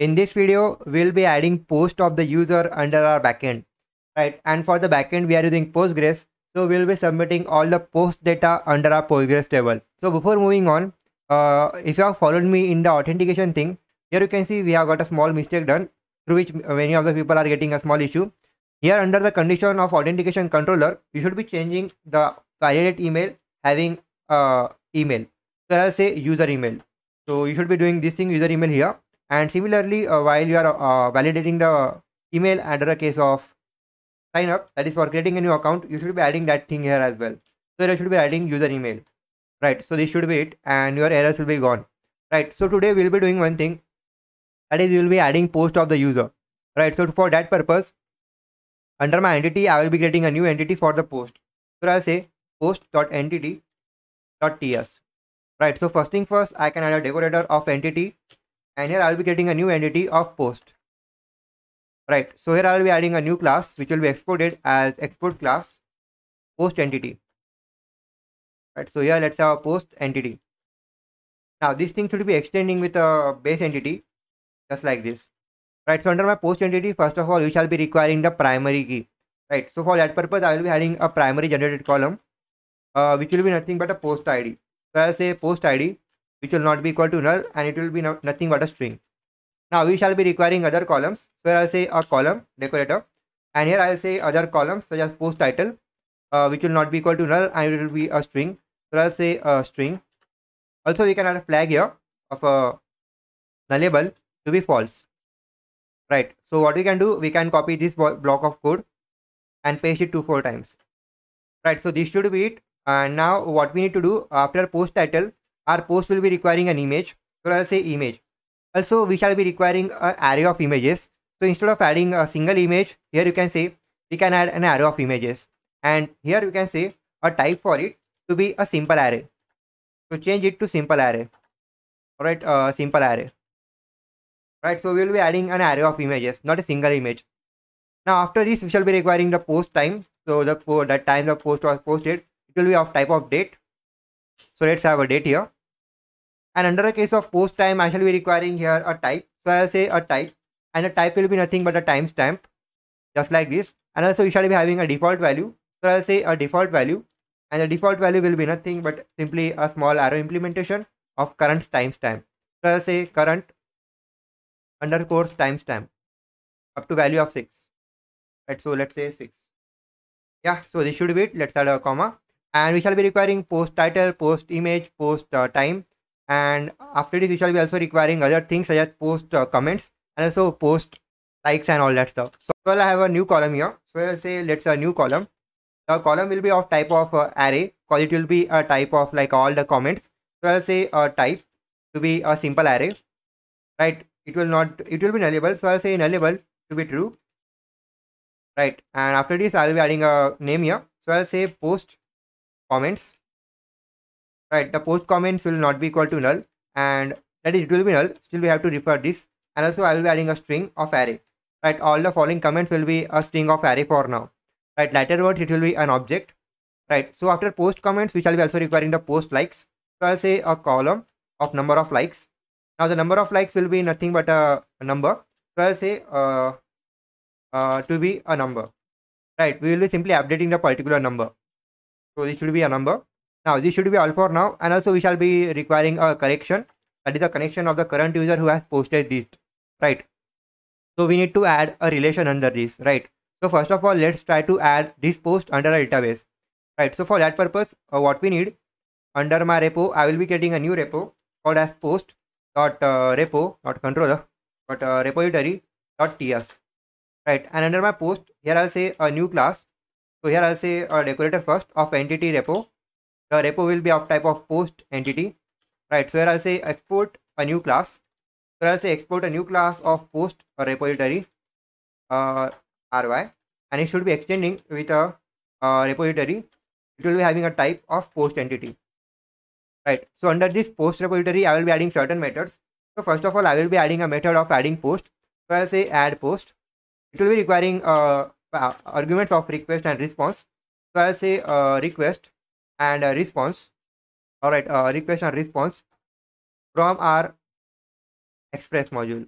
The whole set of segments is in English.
In this video, we'll be adding post of the user under our backend, right? And for the backend, we are using Postgres. So we'll be submitting all the post data under our Postgres table. So before moving on, uh, if you have followed me in the authentication thing, here you can see we have got a small mistake done through which many of the people are getting a small issue. Here under the condition of authentication controller, you should be changing the validate email having uh, email. So I'll say user email. So you should be doing this thing user email here and similarly, uh, while you are uh, validating the email under a case of sign up, that is for creating a new account, you should be adding that thing here as well. So you should be adding user email, right? So this should be it and your errors will be gone, right? So today we'll be doing one thing that we you'll be adding post of the user, right? So for that purpose, under my entity, I will be creating a new entity for the post. So I'll say post.entity.ts, right? So first thing first, I can add a decorator of entity and here I'll be creating a new entity of post. Right, so here I'll be adding a new class which will be exported as export class post entity. Right, so here let's have a post entity. Now this thing should be extending with a base entity just like this. Right, so under my post entity, first of all, you shall be requiring the primary key. Right, so for that purpose, I will be adding a primary generated column uh, which will be nothing but a post ID. So I'll say post ID which will not be equal to null and it will be no, nothing but a string. Now we shall be requiring other columns. So I'll say a column decorator and here I'll say other columns such as post title uh, which will not be equal to null and it will be a string. So I'll say a string. Also we can add a flag here of a nullable to be false. Right. So what we can do, we can copy this block of code and paste it two four times. Right. So this should be it. And now what we need to do after post title, our post will be requiring an image so I'll say image also we shall be requiring an array of images so instead of adding a single image here you can say we can add an array of images and here you can say a type for it to be a simple array so change it to simple array all right uh, simple array right so we will be adding an array of images not a single image now after this we shall be requiring the post time so the the time the post was posted it will be of type of date so let's have a date here and under the case of post time, I shall be requiring here a type. So I'll say a type and a type will be nothing but a timestamp just like this. And also we shall be having a default value. So I'll say a default value and the default value will be nothing but simply a small arrow implementation of current timestamp. So I'll say current underscore timestamp up to value of 6. Right, so let's say 6. Yeah, so this should be it. Let's add a comma. And we shall be requiring post title, post image, post uh, time and after this you shall be also requiring other things such as post uh, comments and also post likes and all that stuff so well i have a new column here so i'll say let's a uh, new column the column will be of type of uh, array because it will be a type of like all the comments so i'll say a uh, type to be a simple array right it will not it will be nullable so i'll say nullable to be true right and after this i'll be adding a name here so i'll say post comments right the post comments will not be equal to null and that is it will be null still we have to refer this and also i will be adding a string of array right all the following comments will be a string of array for now right later words it will be an object right so after post comments we shall be also requiring the post likes so i'll say a column of number of likes now the number of likes will be nothing but a, a number so i'll say uh, uh, to be a number right we will be simply updating the particular number so this will be a number now this should be all for now and also we shall be requiring a correction that is the connection of the current user who has posted this right. So we need to add a relation under this right. So first of all let's try to add this post under our database right. So for that purpose uh, what we need under my repo I will be creating a new repo called as post dot uh, repo dot controller but uh, repository dot ts right and under my post here I'll say a new class so here I'll say a decorator first of entity repo the repo will be of type of post entity right so here i'll say export a new class so i'll say export a new class of post repository uh ry and it should be extending with a uh, repository it will be having a type of post entity right so under this post repository i will be adding certain methods so first of all i will be adding a method of adding post so i'll say add post it will be requiring uh, uh arguments of request and response so i'll say uh, request and a response all right A uh, request and response from our express module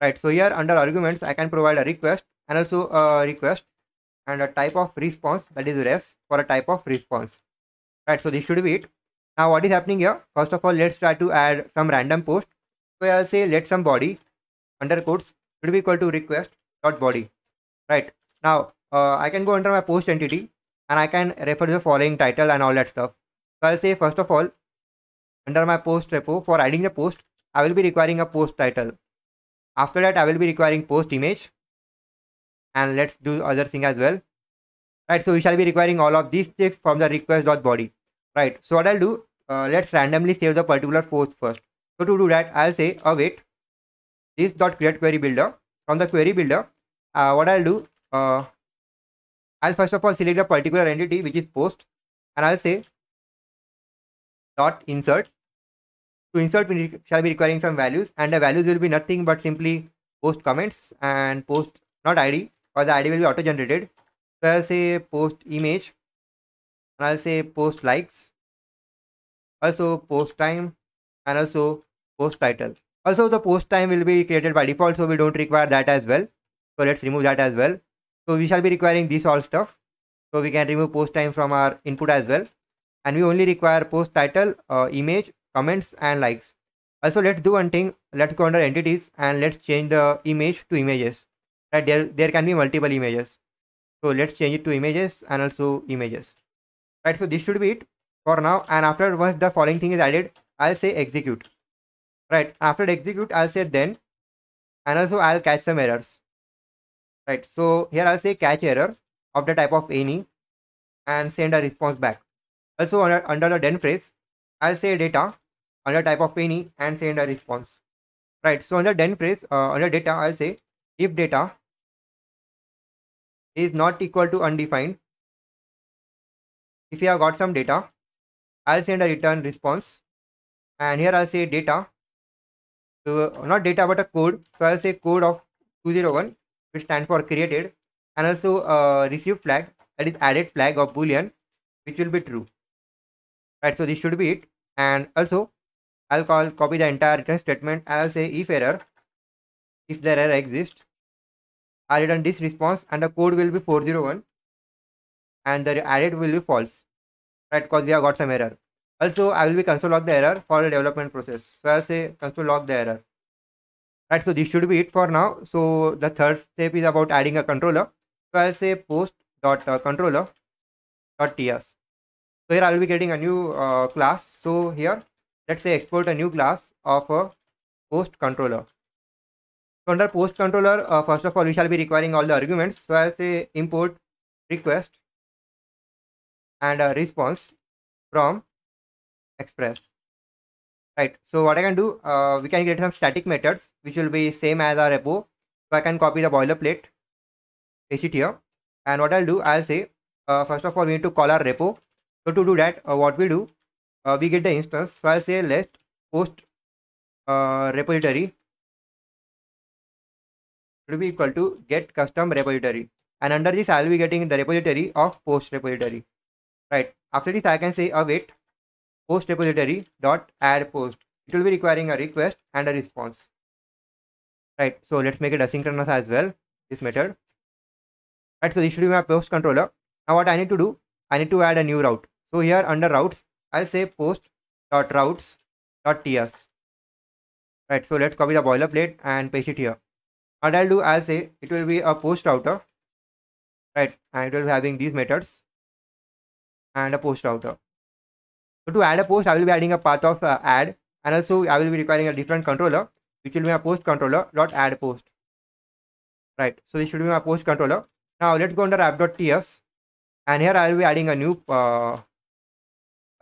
right so here under arguments i can provide a request and also a request and a type of response that is res for a type of response right so this should be it now what is happening here first of all let's try to add some random post so i'll say let some body under quotes should be equal to request dot body right now uh, i can go under my post entity and I can refer to the following title and all that stuff. So I'll say first of all, under my post repo for adding the post, I will be requiring a post title. After that, I will be requiring post image. And let's do other thing as well. Right, so we shall be requiring all of these things from the request.body. Right, so what I'll do, uh, let's randomly save the particular post first. So to do that, I'll say await oh, this dot create query builder from the query builder. Uh, what I'll do, uh, I'll first of all select a particular entity which is post and I'll say dot insert. To insert we shall be requiring some values and the values will be nothing but simply post comments and post not id or the id will be auto generated. So I'll say post image and I'll say post likes also post time and also post title. Also the post time will be created by default so we don't require that as well. So let's remove that as well so we shall be requiring this all stuff. So we can remove post time from our input as well. And we only require post title, uh, image, comments and likes. Also let's do one thing. Let's go under entities and let's change the image to images. Right there, there can be multiple images. So let's change it to images and also images. Right, so this should be it for now. And after once the following thing is added, I'll say execute. Right, after execute, I'll say then. And also I'll catch some errors right so here i'll say catch error of the type of any and send a response back also under, under the then phrase i'll say data under type of any and send a response right so under then phrase uh, under data i'll say if data is not equal to undefined if you have got some data i'll send a return response and here i'll say data so not data but a code so i'll say code of 201 which stands for created and also uh, receive flag that is added flag of boolean which will be true right so this should be it and also i'll call copy the entire return statement i'll say if error if the error exists i return this response and the code will be 401 and the added will be false right because we have got some error also i will be console log the error for the development process so i'll say console log the error Right, so this should be it for now. So the third step is about adding a controller. So I'll say post dot uh, controller dot ts. So here I'll be getting a new uh, class. So here, let's say export a new class of a post controller. So under post controller, uh, first of all, we shall be requiring all the arguments. So I'll say import request and a response from express right so what i can do uh, we can get some static methods which will be same as our repo so i can copy the boilerplate paste it here and what i'll do i'll say uh, first of all we need to call our repo so to do that uh, what we do uh, we get the instance so i'll say let post uh, repository will be equal to get custom repository and under this i'll be getting the repository of post repository right after this i can say await post repository dot add post it will be requiring a request and a response right so let's make it asynchronous as well this method right so this should be my post controller now what i need to do i need to add a new route so here under routes i'll say post dot routes dot ts right so let's copy the boilerplate and paste it here what i'll do i'll say it will be a post router right and it will be having these methods and a post router so to add a post, I will be adding a path of uh, add and also I will be requiring a different controller which will be my post controller dot add post. Right, so this should be my post controller. Now let's go under app.ts and here I'll be adding a new uh,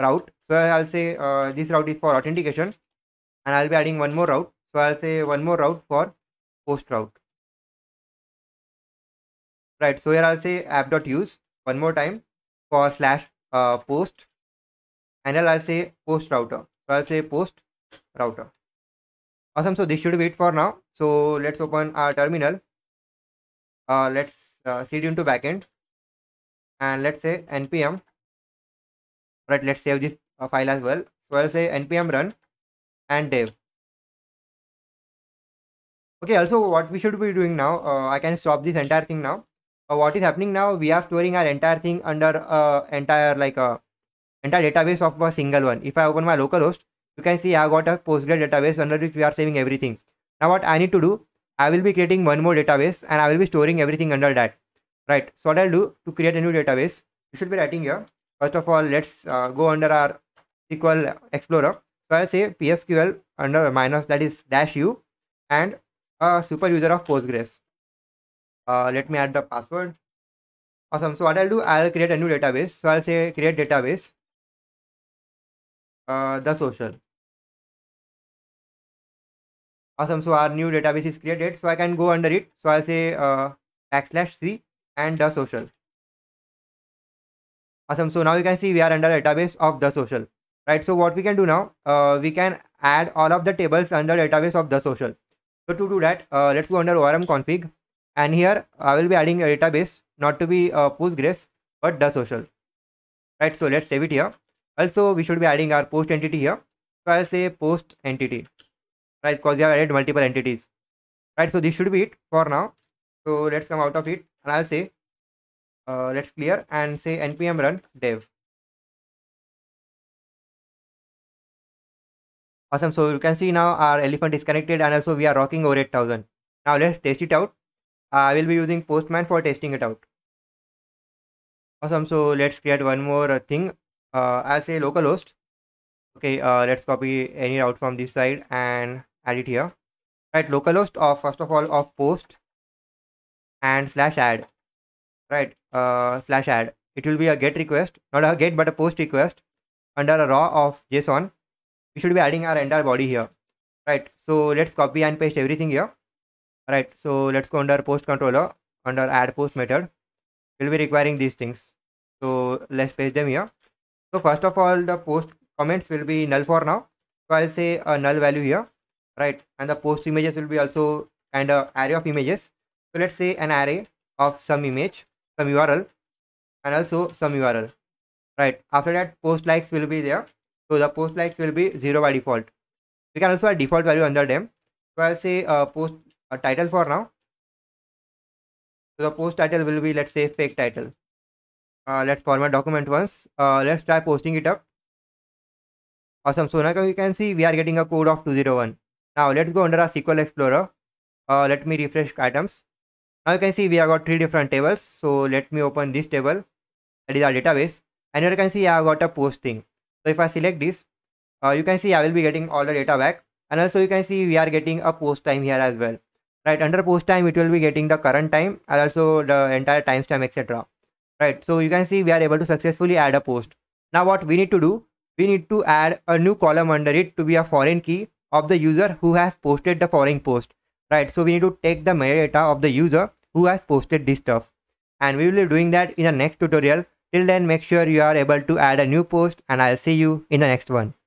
route. So I'll say uh, this route is for authentication and I'll be adding one more route. So I'll say one more route for post route. Right, so here I'll say app.use one more time for slash uh, post Final, I'll say post router so I'll say post router awesome so this should wait for now so let's open our terminal uh, let's uh, cd into backend and let's say npm right let's save this uh, file as well so I'll say npm run and dev okay also what we should be doing now uh, I can stop this entire thing now uh, what is happening now we are storing our entire thing under uh, entire like a uh, entire database of a single one. If I open my localhost, you can see I got a Postgres database under which we are saving everything. Now what I need to do, I will be creating one more database and I will be storing everything under that. Right. So what I'll do to create a new database, you should be writing here. First of all, let's uh, go under our SQL Explorer. So I'll say PSQL under minus that is dash u and a super user of Postgres. Uh, let me add the password. Awesome. So what I'll do, I'll create a new database. So I'll say create database uh, the social awesome so our new database is created so i can go under it so i'll say uh, backslash c and the social awesome so now you can see we are under database of the social right so what we can do now uh, we can add all of the tables under database of the social so to do that uh, let's go under orm config and here i will be adding a database not to be uh, postgres but the social right so let's save it here also, we should be adding our post entity here. So I'll say post entity, right? Because we have added multiple entities, right? So this should be it for now. So let's come out of it and I'll say, uh, let's clear and say npm run dev. Awesome. So you can see now our elephant is connected and also we are rocking over 8000. Now let's test it out. Uh, I will be using Postman for testing it out. Awesome. So let's create one more uh, thing uh, I'll say localhost. Okay, uh, let's copy any route from this side and add it here. Right, localhost of first of all of post and slash add. Right, uh, slash add. It will be a get request, not a get but a post request under a raw of JSON. We should be adding our entire body here. Right, so let's copy and paste everything here. Right, so let's go under post controller under add post method. We'll be requiring these things. So let's paste them here so first of all, the post comments will be null for now. So I'll say a null value here, right? And the post images will be also kind of array of images. So let's say an array of some image, some URL, and also some URL, right? After that, post likes will be there. So the post likes will be zero by default. We can also add default value under them. So I'll say a uh, post a uh, title for now. So the post title will be let's say fake title. Uh, let's format document once. Uh, let's try posting it up. Awesome. So now you can see we are getting a code of 201. Now let's go under our SQL Explorer. Uh, let me refresh items. Now you can see we have got three different tables. So let me open this table. That is our database. And here you can see I have got a posting. So if I select this, uh, you can see I will be getting all the data back. And also you can see we are getting a post time here as well. Right under post time, it will be getting the current time and also the entire timestamp, etc right so you can see we are able to successfully add a post now what we need to do we need to add a new column under it to be a foreign key of the user who has posted the foreign post right so we need to take the metadata of the user who has posted this stuff and we will be doing that in the next tutorial till then make sure you are able to add a new post and i'll see you in the next one